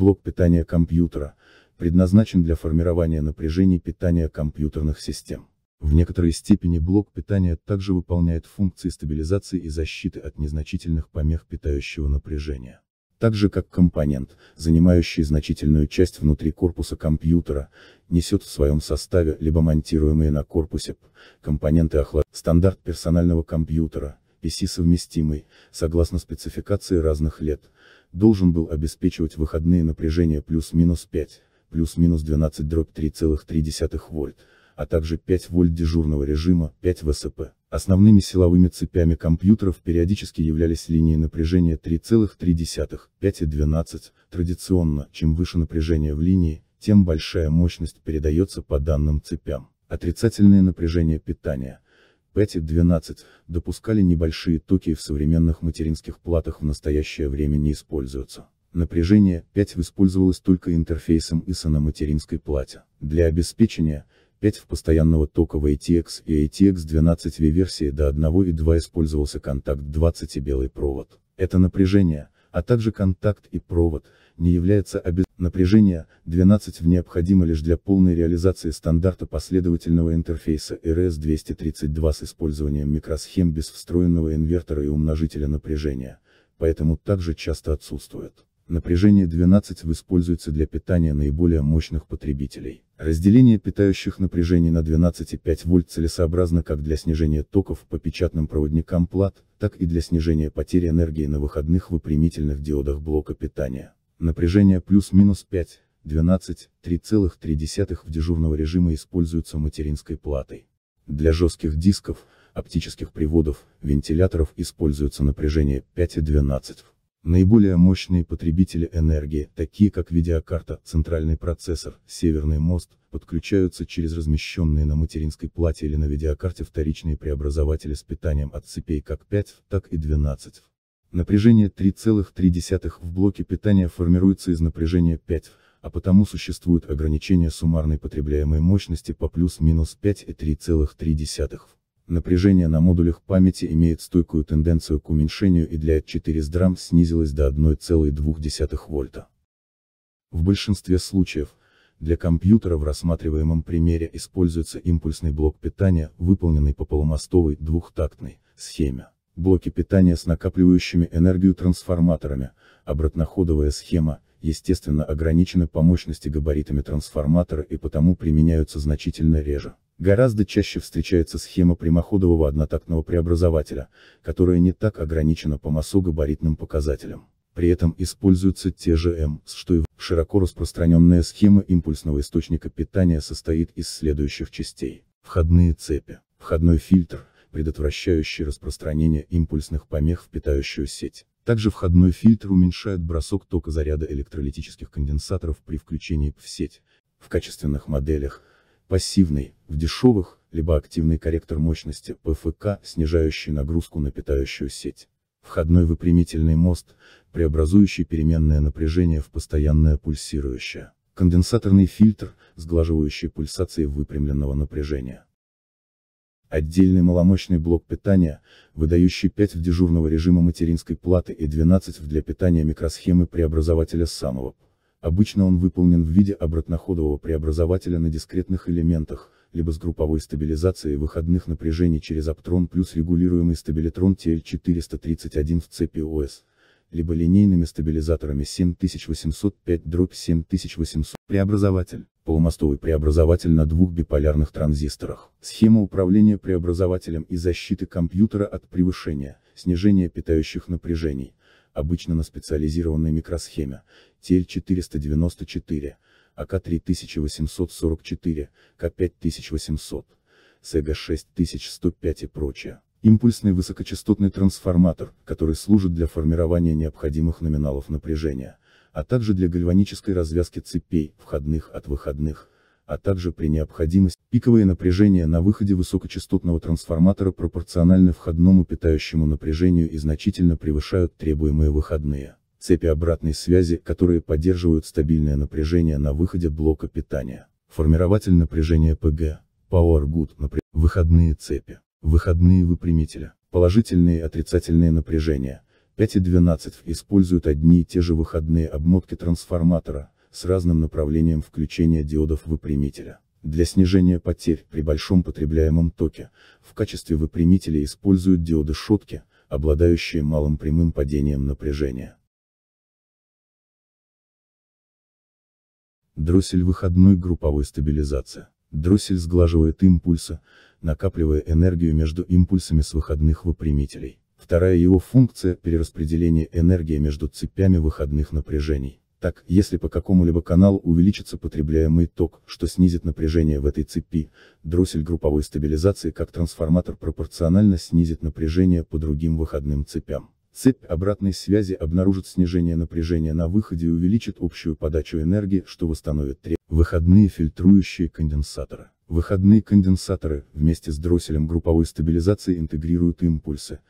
Блок питания компьютера, предназначен для формирования напряжений питания компьютерных систем. В некоторой степени блок питания также выполняет функции стабилизации и защиты от незначительных помех питающего напряжения. Так же как компонент, занимающий значительную часть внутри корпуса компьютера, несет в своем составе либо монтируемые на корпусе компоненты охлаждения. Стандарт персонального компьютера – PC-совместимый, согласно спецификации разных лет, должен был обеспечивать выходные напряжения плюс-минус 5, плюс-минус 12 дробь 3,3 вольт, а также 5 вольт дежурного режима, 5 ВСП. Основными силовыми цепями компьютеров периодически являлись линии напряжения 3,3, 5 и 12, традиционно, чем выше напряжение в линии, тем большая мощность передается по данным цепям. Отрицательное напряжение питания – 5 P-12, допускали небольшие токи и в современных материнских платах в настоящее время не используются. Напряжение 5 использовалось только интерфейсом ISA на материнской плате. Для обеспечения 5 в постоянного тока в ATX и ATX12V версии до 1 и 2 использовался контакт 20 и белый провод. Это напряжение – а также контакт и провод, не является обязательным. Напряжение 12 в необходимо лишь для полной реализации стандарта последовательного интерфейса RS-232 с использованием микросхем без встроенного инвертора и умножителя напряжения, поэтому также часто отсутствует. Напряжение 12 в используется для питания наиболее мощных потребителей. Разделение питающих напряжений на 12,5 вольт целесообразно как для снижения токов по печатным проводникам плат, так и для снижения потери энергии на выходных выпрямительных диодах блока питания. Напряжение плюс-минус 5, 12, 3,3 в дежурного режима используются материнской платой. Для жестких дисков, оптических приводов, вентиляторов используется напряжение 5 и 12. Наиболее мощные потребители энергии, такие как видеокарта, центральный процессор, северный мост, подключаются через размещенные на материнской плате или на видеокарте вторичные преобразователи с питанием от цепей как 5, так и 12. Напряжение 3,3 в блоке питания формируется из напряжения 5, а потому существует ограничение суммарной потребляемой мощности по плюс-минус 5 и 3,3. Напряжение на модулях памяти имеет стойкую тенденцию к уменьшению и для 4 драм снизилось до 1,2 вольта. В большинстве случаев, для компьютера в рассматриваемом примере используется импульсный блок питания, выполненный по полумостовой двухтактной схеме. Блоки питания с накапливающими энергию трансформаторами, обратноходовая схема, естественно ограничены по мощности габаритами трансформатора и потому применяются значительно реже. Гораздо чаще встречается схема прямоходового однотактного преобразователя, которая не так ограничена по массу габаритным показателям. При этом используются те же МС, что и в широко распространенная схема импульсного источника питания состоит из следующих частей. Входные цепи, входной фильтр, предотвращающий распространение импульсных помех в питающую сеть. Также входной фильтр уменьшает бросок тока заряда электролитических конденсаторов при включении в сеть. В качественных моделях, Пассивный, в дешевых, либо активный корректор мощности, ПФК, снижающий нагрузку на питающую сеть. Входной выпрямительный мост, преобразующий переменное напряжение в постоянное пульсирующее. Конденсаторный фильтр, сглаживающий пульсации выпрямленного напряжения. Отдельный маломощный блок питания, выдающий 5 в дежурного режима материнской платы и 12 в для питания микросхемы преобразователя самого Обычно он выполнен в виде обратноходового преобразователя на дискретных элементах, либо с групповой стабилизацией выходных напряжений через Аптron плюс регулируемый стабилитрон TL431 в цепи ОС, либо линейными стабилизаторами 7805-7800. Преобразователь. Полумостовый преобразователь на двух биполярных транзисторах. Схема управления преобразователем и защиты компьютера от превышения, снижения питающих напряжений обычно на специализированной микросхеме, TL494, АК3844, К5800, СЭГА6105 и прочее. Импульсный высокочастотный трансформатор, который служит для формирования необходимых номиналов напряжения, а также для гальванической развязки цепей, входных от выходных а также при необходимости, пиковые напряжения на выходе высокочастотного трансформатора пропорциональны входному питающему напряжению и значительно превышают требуемые выходные. Цепи обратной связи, которые поддерживают стабильное напряжение на выходе блока питания. Формирователь напряжения ПГ. Power Good, напря... выходные цепи, выходные выпрямителя, положительные и отрицательные напряжения, 5 и 12 используют одни и те же выходные обмотки трансформатора, с разным направлением включения диодов выпрямителя. Для снижения потерь при большом потребляемом токе, в качестве выпрямителя используют диоды шотки, обладающие малым прямым падением напряжения. Дроссель выходной групповой стабилизации. Дроссель сглаживает импульсы, накапливая энергию между импульсами с выходных выпрямителей. Вторая его функция – перераспределение энергии между цепями выходных напряжений. Так, если по какому-либо каналу увеличится потребляемый ток, что снизит напряжение в этой цепи, дроссель групповой стабилизации как трансформатор пропорционально снизит напряжение по другим выходным цепям. Цепь обратной связи обнаружит снижение напряжения на выходе и увеличит общую подачу энергии, что восстановит требования. Выходные фильтрующие конденсаторы. Выходные конденсаторы, вместе с дросселем групповой стабилизации интегрируют импульсы,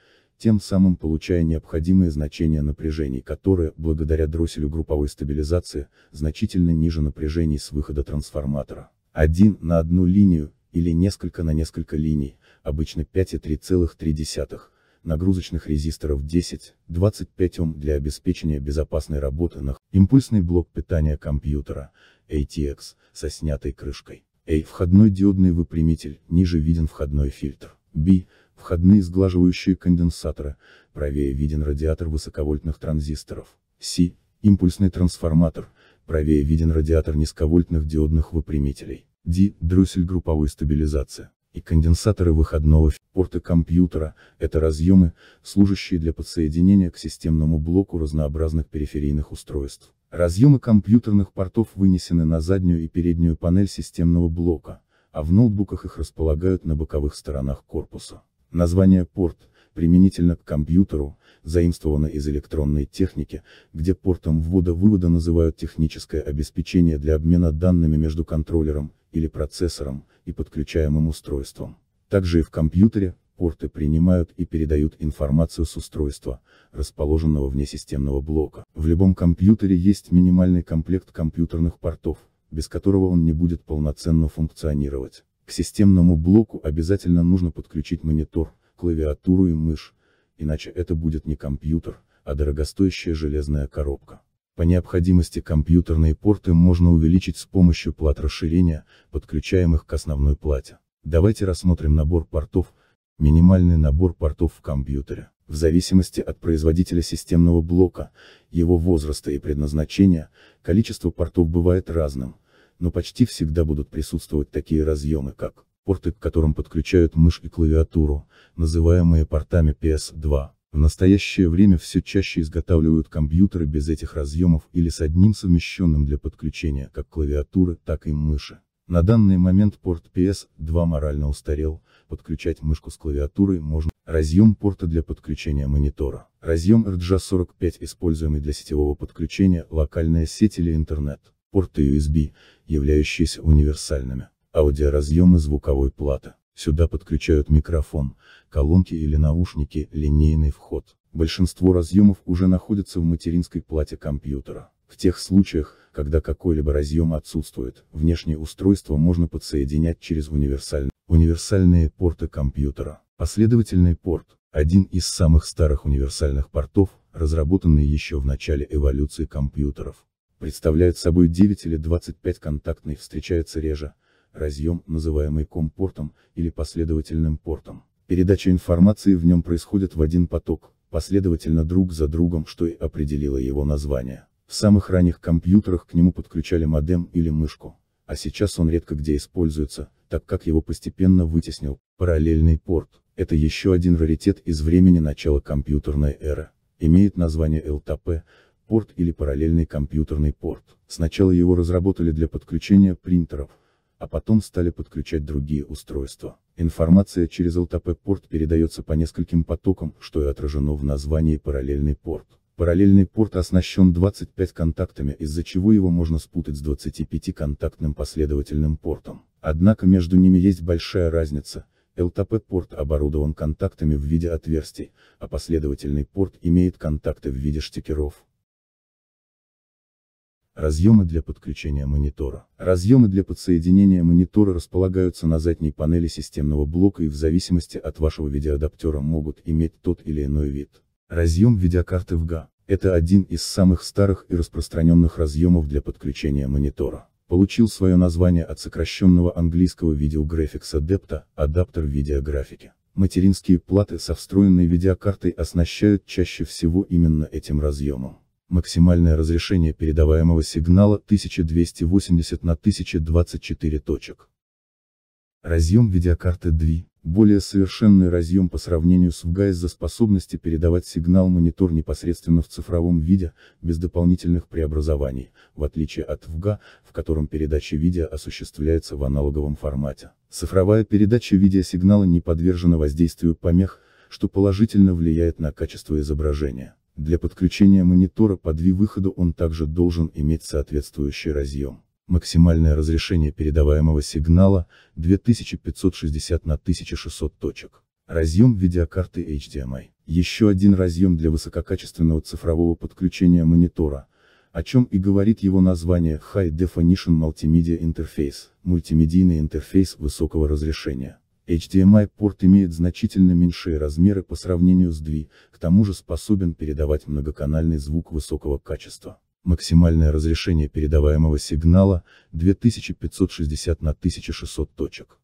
тем самым получая необходимые значения напряжений, которые, благодаря дросселю групповой стабилизации, значительно ниже напряжений с выхода трансформатора. Один на одну линию, или несколько на несколько линий, обычно 5 и 3,3, нагрузочных резисторов 10-25 Ом для обеспечения безопасной работы на импульсный блок питания компьютера, ATX, со снятой крышкой. A. Входной диодный выпрямитель, ниже виден входной фильтр. B входные сглаживающие конденсаторы, правее виден радиатор высоковольтных транзисторов, Си, импульсный трансформатор, правее виден радиатор низковольтных диодных выпрямителей, D, дрюсель групповой стабилизации, и конденсаторы выходного порта компьютера, это разъемы, служащие для подсоединения к системному блоку разнообразных периферийных устройств. Разъемы компьютерных портов вынесены на заднюю и переднюю панель системного блока, а в ноутбуках их располагают на боковых сторонах корпуса. Название порт, применительно к компьютеру, заимствовано из электронной техники, где портом ввода-вывода называют техническое обеспечение для обмена данными между контроллером, или процессором, и подключаемым устройством. Также и в компьютере, порты принимают и передают информацию с устройства, расположенного вне системного блока. В любом компьютере есть минимальный комплект компьютерных портов, без которого он не будет полноценно функционировать. К системному блоку обязательно нужно подключить монитор, клавиатуру и мышь, иначе это будет не компьютер, а дорогостоящая железная коробка. По необходимости компьютерные порты можно увеличить с помощью плат расширения, подключаемых к основной плате. Давайте рассмотрим набор портов, минимальный набор портов в компьютере. В зависимости от производителя системного блока, его возраста и предназначения, количество портов бывает разным, но почти всегда будут присутствовать такие разъемы как порты, к которым подключают мышь и клавиатуру, называемые портами PS2. В настоящее время все чаще изготавливают компьютеры без этих разъемов или с одним совмещенным для подключения как клавиатуры, так и мыши. На данный момент порт PS2 морально устарел, подключать мышку с клавиатурой можно. Разъем порта для подключения монитора. Разъем RJ45 а используемый для сетевого подключения, локальная сеть или интернет порты USB, являющиеся универсальными, аудиоразъемы звуковой платы. Сюда подключают микрофон, колонки или наушники, линейный вход. Большинство разъемов уже находятся в материнской плате компьютера. В тех случаях, когда какой-либо разъем отсутствует, внешнее устройство можно подсоединять через универсальные, универсальные порты компьютера. Последовательный порт – один из самых старых универсальных портов, разработанный еще в начале эволюции компьютеров представляют собой 9 или 25 контактный встречается реже, разъем, называемый компортом или последовательным портом. Передача информации в нем происходит в один поток, последовательно друг за другом, что и определило его название. В самых ранних компьютерах к нему подключали модем или мышку, а сейчас он редко где используется, так как его постепенно вытеснил параллельный порт. Это еще один раритет из времени начала компьютерной эры. Имеет название LTP, порт или параллельный компьютерный порт. Сначала его разработали для подключения принтеров, а потом стали подключать другие устройства. Информация через LTP-порт передается по нескольким потокам, что и отражено в названии параллельный порт. Параллельный порт оснащен 25 контактами, из-за чего его можно спутать с 25-контактным последовательным портом. Однако между ними есть большая разница, ltp порт оборудован контактами в виде отверстий, а последовательный порт имеет контакты в виде штекеров. Разъемы для подключения монитора. Разъемы для подсоединения монитора располагаются на задней панели системного блока и в зависимости от вашего видеоадаптера могут иметь тот или иной вид. Разъем видеокарты VGA. Это один из самых старых и распространенных разъемов для подключения монитора. Получил свое название от сокращенного английского видеографикс Graphics адаптер видеографики. Материнские платы со встроенной видеокартой оснащают чаще всего именно этим разъемом максимальное разрешение передаваемого сигнала 1280 на 1024 точек. Разъем видеокарты DVI. более совершенный разъем по сравнению с VGA из-за способности передавать сигнал монитор непосредственно в цифровом виде, без дополнительных преобразований, в отличие от VGA, в котором передача видео осуществляется в аналоговом формате. Цифровая передача видеосигнала не подвержена воздействию помех, что положительно влияет на качество изображения. Для подключения монитора по две выхода он также должен иметь соответствующий разъем. Максимальное разрешение передаваемого сигнала 2560 на 1600 точек. Разъем видеокарты HDMI. Эм Еще один разъем для высококачественного цифрового подключения монитора, о чем и говорит его название High Definition Multimedia Interface, мультимедийный интерфейс высокого разрешения. HDMI-порт имеет значительно меньшие размеры по сравнению с DVI, к тому же способен передавать многоканальный звук высокого качества. Максимальное разрешение передаваемого сигнала – 2560 на 1600 точек.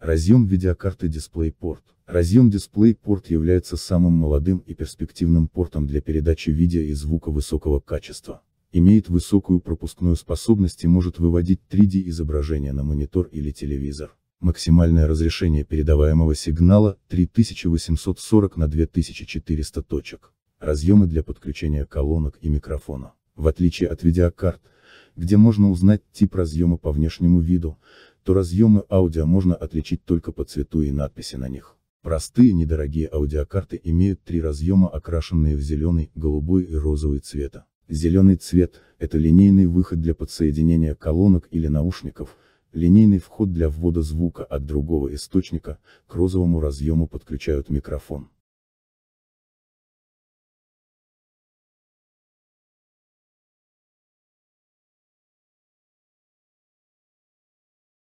Разъем видеокарты DisplayPort. Разъем DisplayPort является самым молодым и перспективным портом для передачи видео и звука высокого качества имеет высокую пропускную способность и может выводить 3D изображение на монитор или телевизор. Максимальное разрешение передаваемого сигнала 3840 на 2400 точек. Разъемы для подключения колонок и микрофона. В отличие от видеокарт, где можно узнать тип разъема по внешнему виду, то разъемы аудио можно отличить только по цвету и надписи на них. Простые недорогие аудиокарты имеют три разъема окрашенные в зеленый, голубой и розовый цвета. Зеленый цвет – это линейный выход для подсоединения колонок или наушников, линейный вход для ввода звука от другого источника, к розовому разъему подключают микрофон.